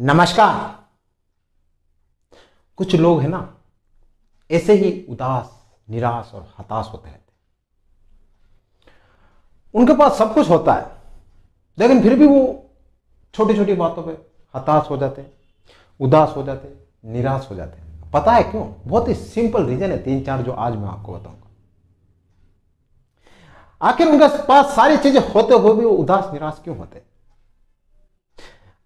नमस्कार कुछ लोग हैं ना ऐसे ही उदास निराश और हताश होते हैं उनके पास सब कुछ होता है लेकिन फिर भी वो छोटी छोटी बातों पे हताश हो जाते हैं उदास हो जाते हैं निराश हो जाते हैं पता है क्यों बहुत ही सिंपल रीजन है तीन चार जो आज मैं आपको बताऊंगा आखिर उनके पास सारी चीजें होते हुए भी वो उदास निराश क्यों होते हैं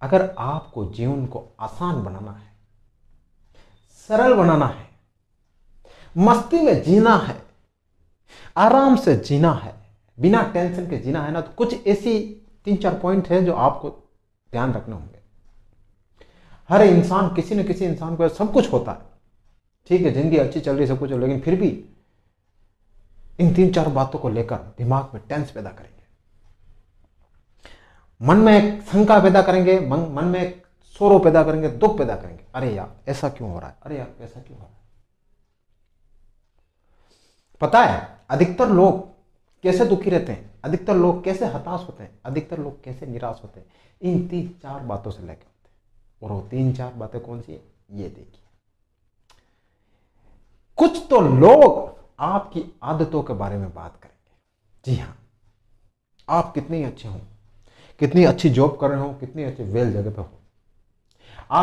अगर आपको जीवन को आसान बनाना है सरल बनाना है मस्ती में जीना है आराम से जीना है बिना टेंशन के जीना है ना तो कुछ ऐसी तीन चार पॉइंट है जो आपको ध्यान रखने होंगे हर इंसान किसी न किसी इंसान को सब कुछ होता है ठीक है जिंदगी अच्छी चल रही है सब कुछ लेकिन फिर भी इन तीन चार बातों को लेकर दिमाग में टेंस पैदा करें मन में एक शंका पैदा करेंगे मन मन में एक सोरो पैदा करेंगे दुख पैदा करेंगे अरे यार ऐसा क्यों हो रहा है अरे यार ऐसा क्यों हो रहा है पता है अधिकतर लोग कैसे दुखी रहते हैं अधिकतर लोग कैसे हताश होते हैं अधिकतर लोग कैसे निराश होते हैं इन तीन चार बातों से लेकर होते हैं और वो तीन चार बातें कौन सी है ये देखिए कुछ तो लोग आपकी आदतों के बारे में बात करेंगे जी हाँ आप कितने अच्छे हों कितनी अच्छी जॉब कर रहे हो कितनी अच्छी वेल जगह पर हो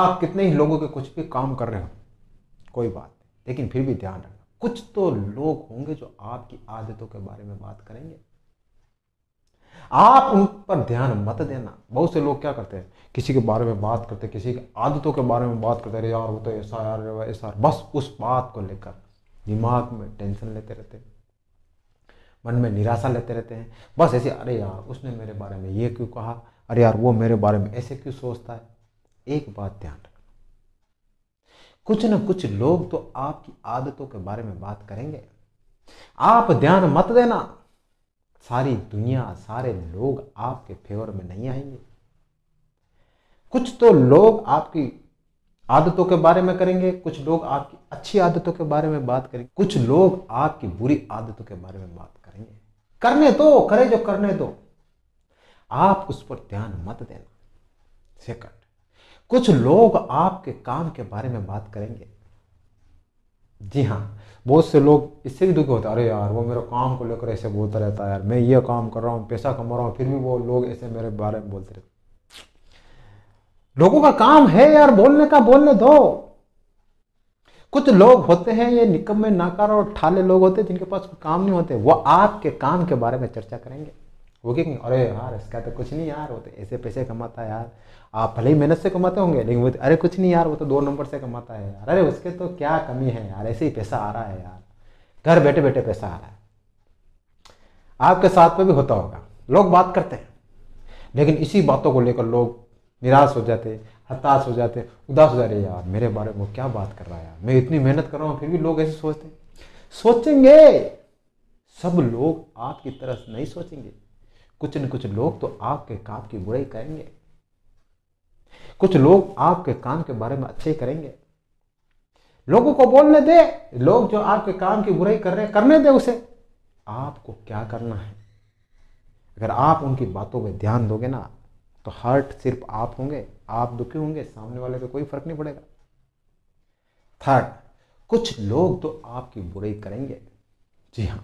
आप कितने ही लोगों के कुछ भी काम कर रहे हो कोई बात नहीं लेकिन फिर भी ध्यान रखना कुछ तो लोग होंगे जो आपकी आदतों के बारे में बात करेंगे आप उन पर ध्यान मत देना बहुत से लोग क्या करते हैं किसी के बारे में बात करते किसी की आदतों के बारे में बात करते अरे यार वो तो ऐसा यार ऐसा बस उस बात को लेकर दिमाग में टेंशन लेते रहते हैं मन में निराशा लेते रहते हैं बस ऐसे अरे यार उसने मेरे बारे में ये क्यों कहा अरे यार वो मेरे बारे में ऐसे क्यों सोचता है एक बात ध्यान रखना कुछ ना कुछ लोग तो आपकी आदतों के बारे में बात करेंगे आप ध्यान मत देना सारी दुनिया सारे लोग आपके फेवर में नहीं आएंगे कुछ तो लोग आपकी आदतों के बारे में करेंगे कुछ लोग आपकी अच्छी आदतों के बारे में बात करेंगे कुछ लोग आपकी बुरी आदतों के बारे में बात करेंगे करने दो तो, करे जो करने दो तो। आप उस पर ध्यान मत देना सेकंड कुछ लोग आपके काम के बारे में बात करेंगे जी हाँ बहुत से लोग इससे भी दुखी होते हैं अरे यार वो मेरे काम को लेकर ऐसे बोलता रहता है यार मैं ये काम कर रहा हूँ पैसा कमा रहा हूँ फिर भी वो लोग ऐसे मेरे बारे में बोलते रहते लोगों का काम है यार बोलने का बोलने दो कुछ लोग होते हैं ये निकम में नाकार और ठाले लोग होते हैं जिनके पास काम नहीं होते वो आपके काम के बारे में चर्चा करेंगे वो कहेंगे अरे यार इसका तो कुछ नहीं यार वो तो ऐसे पैसे कमाता है यार आप भले ही मेहनत से कमाते होंगे लेकिन वो तो, अरे कुछ नहीं यार वो तो दो नंबर से कमाता है यार अरे उसके तो क्या कमी है यार ऐसे ही पैसा आ रहा है यार घर बैठे बैठे पैसा आ रहा है आपके साथ में भी होता होगा लोग बात करते हैं लेकिन इसी बातों को लेकर लोग निराश हो जाते हताश हो जाते उदास हो जाते यार मेरे बारे में क्या बात कर रहा है यार मैं इतनी मेहनत कर रहा हूँ फिर भी लोग ऐसे सोचते सोचेंगे सब लोग आपकी तरह नहीं सोचेंगे कुछ न कुछ लोग तो आपके काम की बुराई करेंगे कुछ लोग आपके काम के बारे में अच्छे करेंगे लोगों को बोलने दे लोग जो आपके काम की बुराई कर रहे हैं करने दे उसे आपको क्या करना है अगर आप उनकी बातों पर ध्यान दोगे ना तो हर्ट सिर्फ आप होंगे आप दुखी होंगे सामने वाले को कोई फर्क नहीं पड़ेगा थर्ड कुछ लोग तो आपकी बुराई करेंगे जी हाँ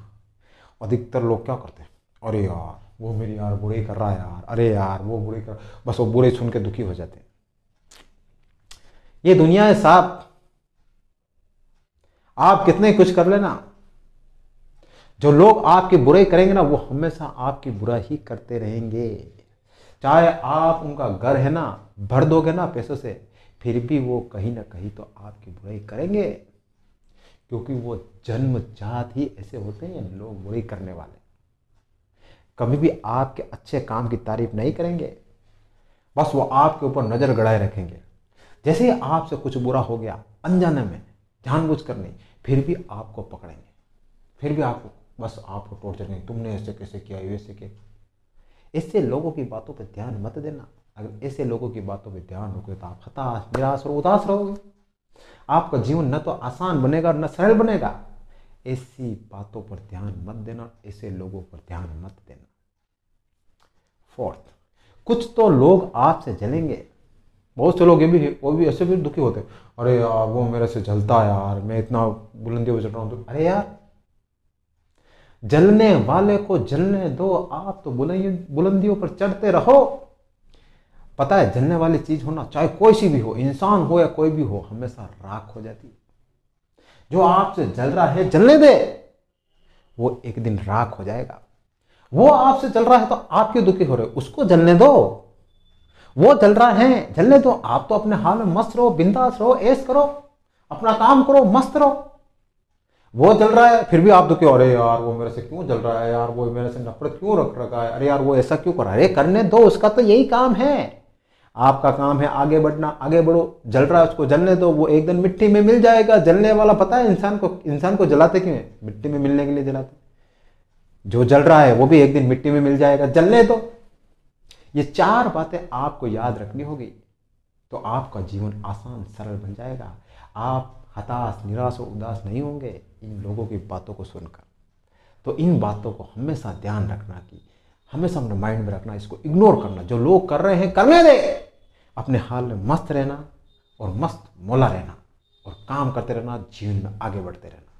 अधिकतर लोग क्या करते हैं अरे यार वो मेरी यार बुराई कर रहा है यार अरे यार वो बुराई कर बस वो बुरे सुन के दुखी हो जाते हैं ये दुनिया है साहब आप कितने कुछ कर लेना जो लोग आपकी बुराई करेंगे ना वो हमेशा आपकी बुरा ही करते रहेंगे चाहे आप उनका घर है ना भर दोगे ना पैसों से फिर भी वो कहीं ना कहीं तो आपकी बुराई करेंगे क्योंकि वो जन्म जात ही ऐसे होते हैं लोग बुराई करने वाले कभी भी आपके अच्छे काम की तारीफ नहीं करेंगे बस वो आपके ऊपर नज़र गड़ाए रखेंगे जैसे ही आपसे कुछ बुरा हो गया अनजाने में जानबूझ कर नहीं फिर भी आपको पकड़ेंगे फिर भी आपको बस आपको टॉर्चर नहीं तुमने ऐसे कैसे किया वैसे किया ऐसे लोगों की बातों पर ध्यान मत देना अगर ऐसे लोगों की बातों पर ध्यान रखोगे तो आप हताश निराश और उदास रहोगे आपका जीवन न तो आसान बनेगा न सरल बनेगा ऐसी बातों पर ध्यान मत देना ऐसे लोगों पर ध्यान मत देना फोर्थ कुछ तो लोग आपसे जलेंगे बहुत से लोग ये भी वो भी ऐसे भी दुखी होते हैं अरे यार वो मेरे से जलता है यार मैं इतना बुलंदी पर चल रहा हूँ तो अरे यार जलने वाले को जलने दो आप तो बुलंदियों पर चढ़ते रहो पता है जलने वाली चीज होना चाहे कोई सी भी हो इंसान हो या कोई भी हो हमेशा राख हो जाती है जो आपसे जल रहा है जलने दे वो एक दिन राख हो जाएगा वो आपसे जल रहा है तो आप क्यों दुखी हो रहे हो उसको जलने दो वो जल रहा है जलने दो आप तो अपने हाल में मस्त रहो बिंदास रहो ऐस करो अपना काम करो मस्त रहो वो जल रहा है फिर भी आप दुखे हो रहे यार वो मेरे से क्यों जल रहा है यार वो मेरे से नफरत क्यों रख रखा है अरे यार वो ऐसा क्यों कर रहा है अरे करने दो उसका तो यही काम है आपका काम है आगे बढ़ना आगे बढ़ो जल रहा है उसको जलने दो वो एक दिन मिट्टी में मिल जाएगा जलने वाला पता है इंसान को इंसान को जलाते क्यों है मिट्टी में मिलने के लिए जलाते जो जल रहा है वो भी एक दिन मिट्टी में मिल जाएगा जलने दो ये चार बातें आपको याद रखनी होगी तो आपका जीवन आसान सरल बन जाएगा आप हताश निराश और उदास नहीं होंगे इन लोगों की बातों को सुनकर तो इन बातों को हमेशा ध्यान रखना कि हमेशा अपने माइंड में रखना इसको इग्नोर करना जो लोग कर रहे हैं करने दे अपने हाल में मस्त रहना और मस्त मोला रहना और काम करते रहना जीवन में आगे बढ़ते रहना